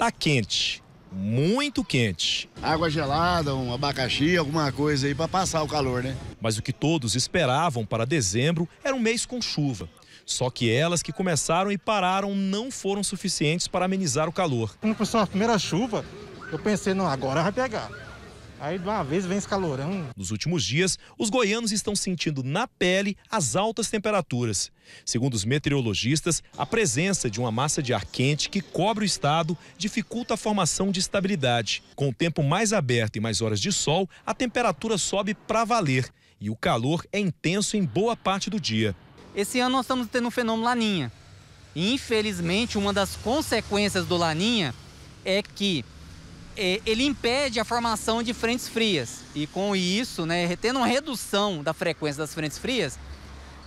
tá quente. Muito quente. Água gelada, um abacaxi, alguma coisa aí para passar o calor, né? Mas o que todos esperavam para dezembro era um mês com chuva. Só que elas que começaram e pararam não foram suficientes para amenizar o calor. Quando começou a primeira chuva, eu pensei, não, agora vai pegar. Aí de uma vez vem esse calorão. Nos últimos dias, os goianos estão sentindo na pele as altas temperaturas. Segundo os meteorologistas, a presença de uma massa de ar quente que cobre o estado dificulta a formação de estabilidade. Com o tempo mais aberto e mais horas de sol, a temperatura sobe para valer e o calor é intenso em boa parte do dia. Esse ano nós estamos tendo um fenômeno laninha. E infelizmente, uma das consequências do laninha é que é, ele impede a formação de frentes frias. E com isso, né, tendo uma redução da frequência das frentes frias,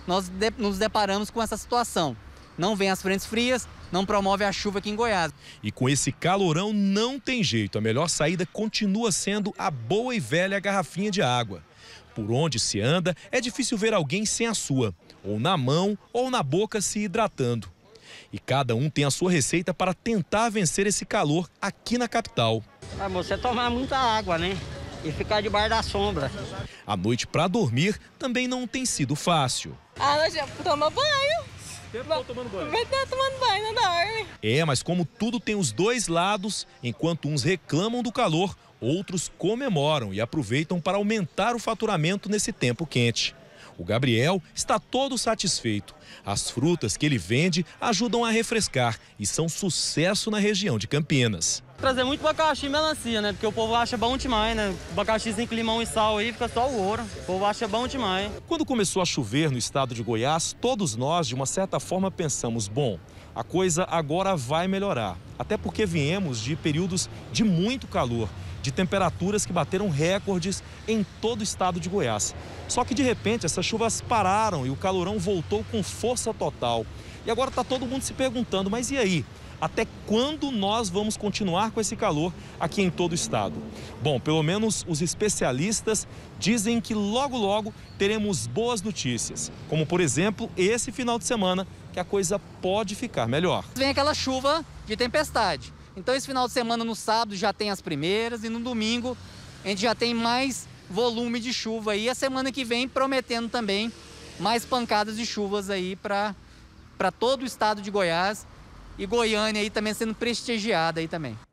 nós de, nos deparamos com essa situação. Não vem as frentes frias, não promove a chuva aqui em Goiás. E com esse calorão não tem jeito. A melhor saída continua sendo a boa e velha garrafinha de água. Por onde se anda, é difícil ver alguém sem a sua, ou na mão ou na boca se hidratando. E cada um tem a sua receita para tentar vencer esse calor aqui na capital. Mas você tomar muita água, né? E ficar debaixo da sombra. A noite para dormir também não tem sido fácil. Ah, nós toma banho. Tempo tomando banho. Tá tomando banho não hora. É, mas como tudo tem os dois lados, enquanto uns reclamam do calor, outros comemoram e aproveitam para aumentar o faturamento nesse tempo quente. O Gabriel está todo satisfeito. As frutas que ele vende ajudam a refrescar e são sucesso na região de Campinas. Trazer muito abacaxi e melancia, né? Porque o povo acha bom demais, né? Bacaxizinho com limão e sal aí fica só o ouro. O povo acha bom demais. Quando começou a chover no estado de Goiás, todos nós, de uma certa forma, pensamos: bom, a coisa agora vai melhorar. Até porque viemos de períodos de muito calor de temperaturas que bateram recordes em todo o estado de Goiás. Só que de repente essas chuvas pararam e o calorão voltou com força total. E agora está todo mundo se perguntando, mas e aí? Até quando nós vamos continuar com esse calor aqui em todo o estado? Bom, pelo menos os especialistas dizem que logo, logo teremos boas notícias. Como, por exemplo, esse final de semana, que a coisa pode ficar melhor. Vem aquela chuva de tempestade. Então esse final de semana no sábado já tem as primeiras e no domingo a gente já tem mais volume de chuva aí. A semana que vem prometendo também mais pancadas de chuvas aí para todo o estado de Goiás e Goiânia aí também sendo prestigiada aí também.